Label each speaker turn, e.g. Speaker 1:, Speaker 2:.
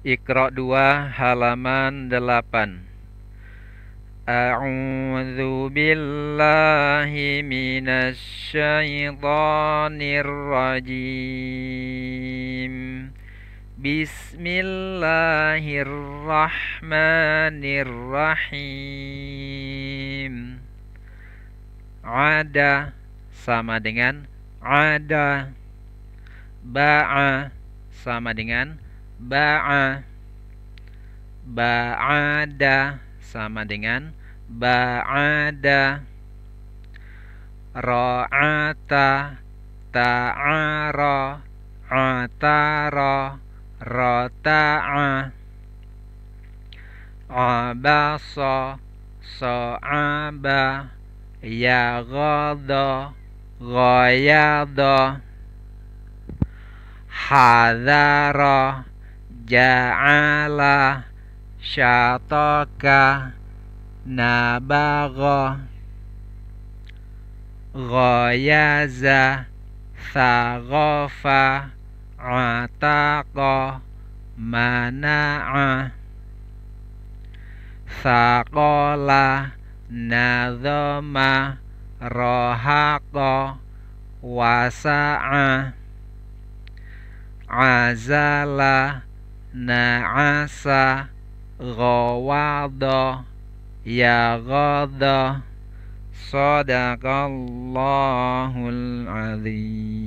Speaker 1: Iqra 2 halaman 8 A'udzu billahi minasy syaithanir rajim Bismillahirrahmanirrahim Ada sama dengan ada Ba'a sama dengan ba'a ba'ada sama dengan ba'ada ra'ata ta'ara atara rata'a abasa so'aba yagada gayada hadara ja'ala syataka nabagha ghayaza thagafa ataqa mana'a Sakola nadhama rohako wasa'a azala نعس غوض يغض صدق الله العظيم